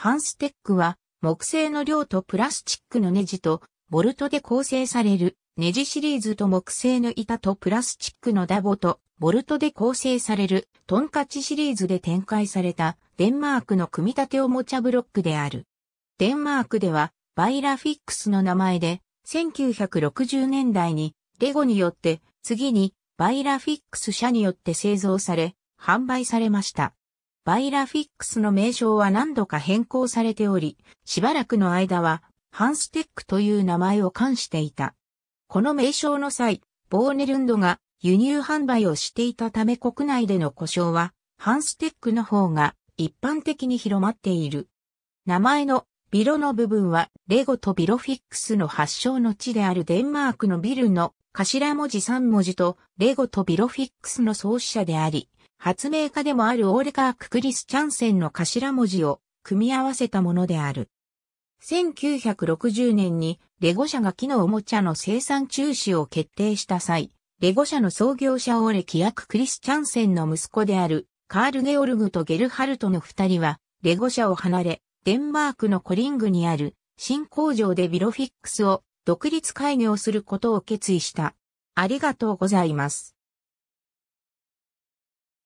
ハンステックは木製の量とプラスチックのネジとボルトで構成されるネジシリーズと木製の板とプラスチックのダボとボルトで構成されるトンカチシリーズで展開されたデンマークの組み立ておもちゃブロックである。デンマークではバイラフィックスの名前で1960年代にレゴによって次にバイラフィックス社によって製造され販売されました。バイラフィックスの名称は何度か変更されており、しばらくの間はハンステックという名前を冠していた。この名称の際、ボーネルンドが輸入販売をしていたため国内での故障は、ハンステックの方が一般的に広まっている。名前のビロの部分は、レゴとビロフィックスの発祥の地であるデンマークのビルの頭文字3文字と、レゴとビロフィックスの創始者であり、発明家でもあるオーレカーク・クリスチャンセンの頭文字を組み合わせたものである。1960年にレゴ社が木のおもちゃの生産中止を決定した際、レゴ社の創業者オーレキ役クリスチャンセンの息子であるカール・ゲオルグとゲルハルトの二人はレゴ社を離れ、デンマークのコリングにある新工場でビロフィックスを独立開業することを決意した。ありがとうございます。